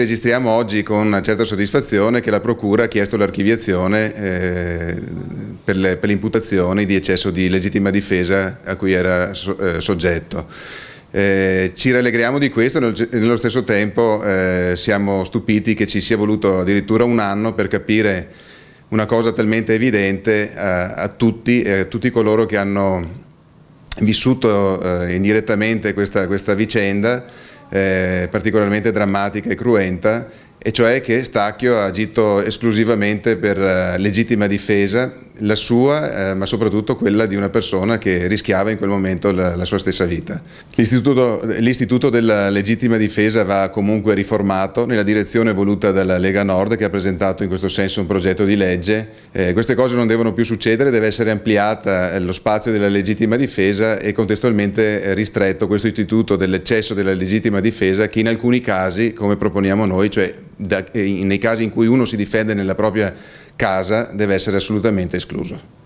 registriamo oggi con una certa soddisfazione che la Procura ha chiesto l'archiviazione eh, per, le, imputazioni di eccesso di legittima difesa a cui era so, eh, soggetto. Eh, ci rallegriamo di questo, e nello stesso tempo eh, siamo stupiti che ci sia voluto addirittura un anno per capire una cosa talmente evidente a, a tutti, a tutti coloro che hanno vissuto eh, indirettamente questa, questa vicenda eh, particolarmente drammatica e cruenta, e cioè che Stacchio ha agito esclusivamente per eh, legittima difesa la sua, eh, ma soprattutto quella di una persona che rischiava in quel momento la, la sua stessa vita. L'istituto della legittima difesa va comunque riformato nella direzione voluta dalla Lega Nord che ha presentato in questo senso un progetto di legge. Eh, queste cose non devono più succedere, deve essere ampliata eh, lo spazio della legittima difesa e contestualmente eh, ristretto questo istituto dell'eccesso della legittima difesa che in alcuni casi, come proponiamo noi, cioè da, eh, nei casi in cui uno si difende nella propria casa deve essere assolutamente escluso.